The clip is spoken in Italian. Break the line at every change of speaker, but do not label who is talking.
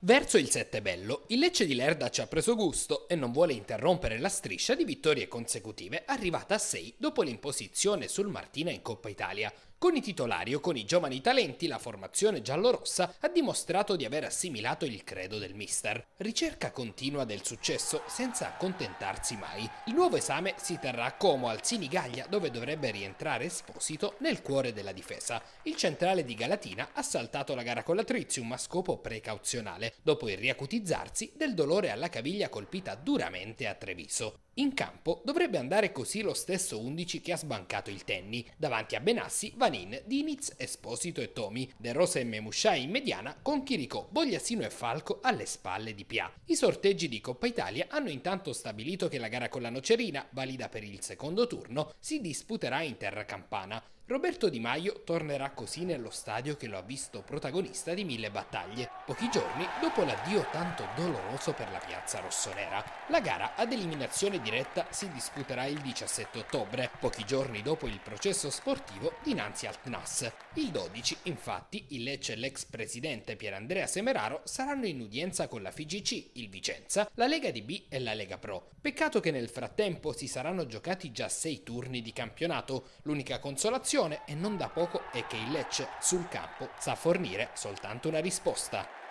Verso il 7 bello, il Lecce di Lerda ci ha preso gusto e non vuole interrompere la striscia di vittorie consecutive arrivata a 6 dopo l'imposizione sul Martina in Coppa Italia, con i titolari o con i giovani talenti la formazione giallorossa ha dimostrato di aver assimilato il credo del mister. Ricerca continua del successo senza accontentarsi mai. Il nuovo esame si terrà a Como al Sinigaglia dove dovrebbe rientrare Esposito nel cuore della difesa. Il centrale di Galatina ha saltato la gara con la Trizium a scopo precauzionale dopo il riacutizzarsi del dolore alla caviglia colpita duramente a Treviso. In campo dovrebbe andare così lo stesso 11 che ha sbancato il tenny. Davanti a Benassi va Panin, Diniz, Esposito e Tomi, De Rosa e Memusciai in mediana con Chirico, Bogliassino e Falco alle spalle di Pia. I sorteggi di Coppa Italia hanno intanto stabilito che la gara con la Nocerina, valida per il secondo turno, si disputerà in terra campana. Roberto Di Maio tornerà così nello stadio che lo ha visto protagonista di mille battaglie, pochi giorni dopo l'addio tanto doloroso per la piazza rossonera. La gara ad eliminazione diretta si disputerà il 17 ottobre, pochi giorni dopo il processo sportivo dinanzi dinanzi al CNAS. Il 12, infatti, il Lecce e l'ex presidente Pierandrea Semeraro saranno in udienza con la FIGC, il Vicenza, la Lega DB e la Lega Pro. Peccato che nel frattempo si saranno giocati già sei turni di campionato. L'unica consolazione, e non da poco, è che il Lecce sul campo sa fornire soltanto una risposta.